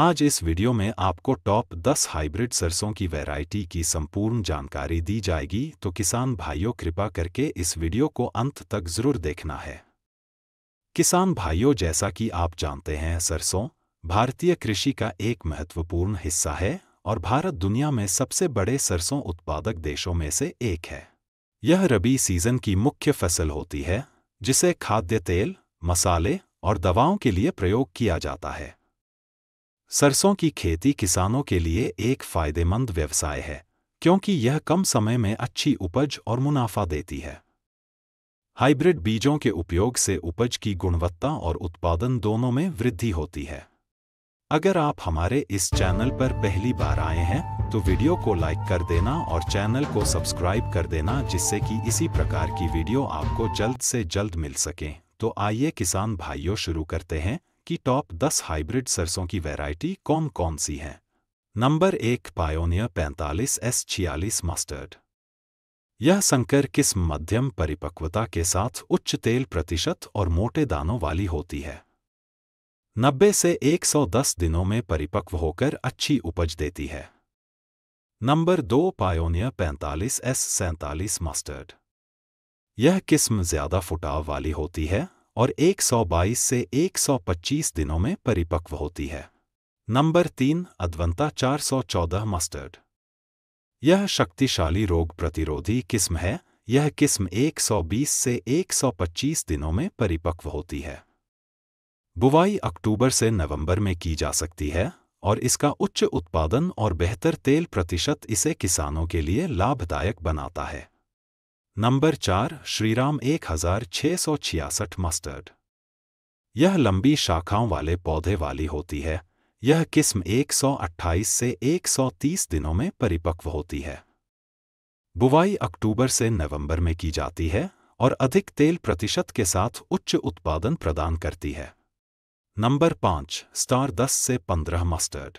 आज इस वीडियो में आपको टॉप 10 हाइब्रिड सरसों की वैरायटी की संपूर्ण जानकारी दी जाएगी तो किसान भाइयों कृपा करके इस वीडियो को अंत तक जरूर देखना है किसान भाइयों जैसा कि आप जानते हैं सरसों भारतीय कृषि का एक महत्वपूर्ण हिस्सा है और भारत दुनिया में सबसे बड़े सरसों उत्पादक देशों में से एक है यह रबी सीजन की मुख्य फसल होती है जिसे खाद्य तेल मसाले और दवाओं के लिए प्रयोग किया जाता है सरसों की खेती किसानों के लिए एक फ़ायदेमंद व्यवसाय है क्योंकि यह कम समय में अच्छी उपज और मुनाफा देती है हाइब्रिड बीजों के उपयोग से उपज की गुणवत्ता और उत्पादन दोनों में वृद्धि होती है अगर आप हमारे इस चैनल पर पहली बार आए हैं तो वीडियो को लाइक कर देना और चैनल को सब्सक्राइब कर देना जिससे कि इसी प्रकार की वीडियो आपको जल्द से जल्द मिल सके तो आइए किसान भाइयों शुरू करते हैं की टॉप 10 हाइब्रिड सरसों की वैरायटी कौन कौन सी हैं नंबर एक पायोनियर पैंतालीस एस छियालीस मस्टर्ड यह संकर किस्म मध्यम परिपक्वता के साथ उच्च तेल प्रतिशत और मोटे दानों वाली होती है 90 से 110 दिनों में परिपक्व होकर अच्छी उपज देती है नंबर दो पायोनियर पैंतालीस एस सैंतालीस मस्टर्ड यह किस्म ज्यादा फुटाव वाली होती है और 122 से 125 दिनों में परिपक्व होती है नंबर तीन अद्वंता 414 मस्टर्ड यह शक्तिशाली रोग प्रतिरोधी किस्म है यह किस्म 120 से 125 दिनों में परिपक्व होती है बुवाई अक्टूबर से नवंबर में की जा सकती है और इसका उच्च उत्पादन और बेहतर तेल प्रतिशत इसे किसानों के लिए लाभदायक बनाता है नंबर चार श्रीराम एक हजार छह सौ छियासठ मस्टर्ड यह लंबी शाखाओं वाले पौधे वाली होती है यह किस्म 128 से 130 दिनों में परिपक्व होती है बुवाई अक्टूबर से नवंबर में की जाती है और अधिक तेल प्रतिशत के साथ उच्च उत्पादन प्रदान करती है नंबर पांच स्टार 10 से 15 मस्टर्ड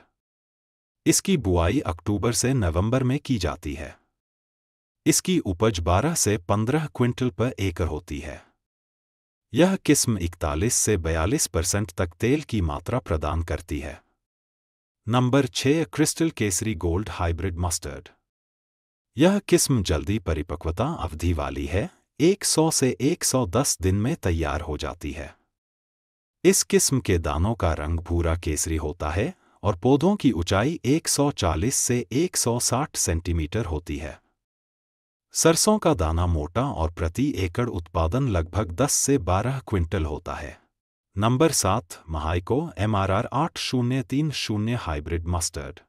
इसकी बुआई अक्टूबर से नवंबर में की जाती है इसकी उपज 12 से 15 क्विंटल पर एकड़ होती है यह किस्म 41 से 42 परसेंट तक तेल की मात्रा प्रदान करती है नंबर छह crystal Kesari gold hybrid mustard यह किस्म जल्दी परिपक्वता अवधि वाली है 100 से 110 दिन में तैयार हो जाती है इस किस्म के दानों का रंग भूरा केसरी होता है और पौधों की ऊंचाई 140 से 160 सेंटीमीटर होती है सरसों का दाना मोटा और प्रति एकड़ उत्पादन लगभग 10 से 12 क्विंटल होता है नंबर सात महाइको एम आर आर आठ शून्य तीन शून्य हाइब्रिड मस्टर्ड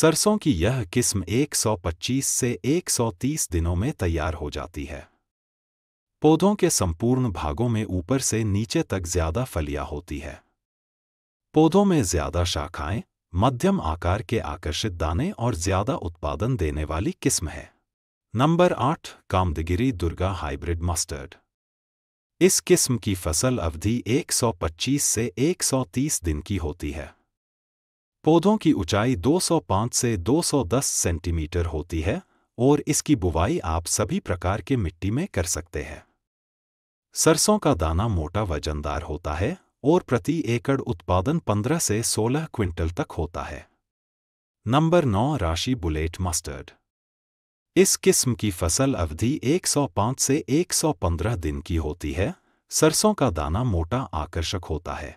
सरसों की यह किस्म 125 से 130 दिनों में तैयार हो जाती है पौधों के संपूर्ण भागों में ऊपर से नीचे तक ज्यादा फलिया होती है पौधों में ज्यादा शाखाएं मध्यम आकार के आकर्षित दाने और ज्यादा उत्पादन देने वाली किस्म है नंबर आठ कामदगिरी दुर्गा हाइब्रिड मस्टर्ड इस किस्म की फसल अवधि 125 से 130 दिन की होती है पौधों की ऊंचाई 205 से 210 सेंटीमीटर होती है और इसकी बुवाई आप सभी प्रकार के मिट्टी में कर सकते हैं सरसों का दाना मोटा वजनदार होता है और प्रति एकड़ उत्पादन 15 से 16 क्विंटल तक होता है नंबर नौ राशि बुलेट मस्टर्ड इस किस्म की फसल अवधि 105 से 115 दिन की होती है सरसों का दाना मोटा आकर्षक होता है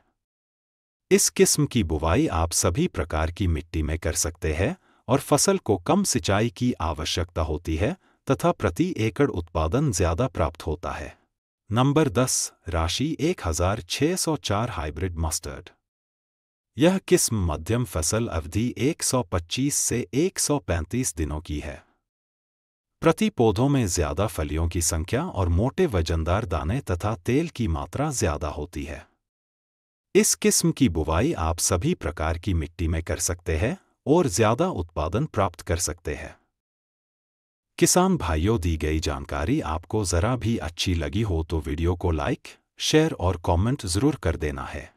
इस किस्म की बुवाई आप सभी प्रकार की मिट्टी में कर सकते हैं और फसल को कम सिंचाई की आवश्यकता होती है तथा प्रति एकड़ उत्पादन ज्यादा प्राप्त होता है नंबर 10 राशि 1604 हाइब्रिड मस्टर्ड यह किस्म मध्यम फसल अवधि 125 से 135 दिनों की है प्रति पौधों में ज्यादा फलियों की संख्या और मोटे वजनदार दाने तथा तेल की मात्रा ज्यादा होती है इस किस्म की बुवाई आप सभी प्रकार की मिट्टी में कर सकते हैं और ज्यादा उत्पादन प्राप्त कर सकते हैं किसान भाइयों दी गई जानकारी आपको जरा भी अच्छी लगी हो तो वीडियो को लाइक शेयर और कमेंट जरूर कर देना है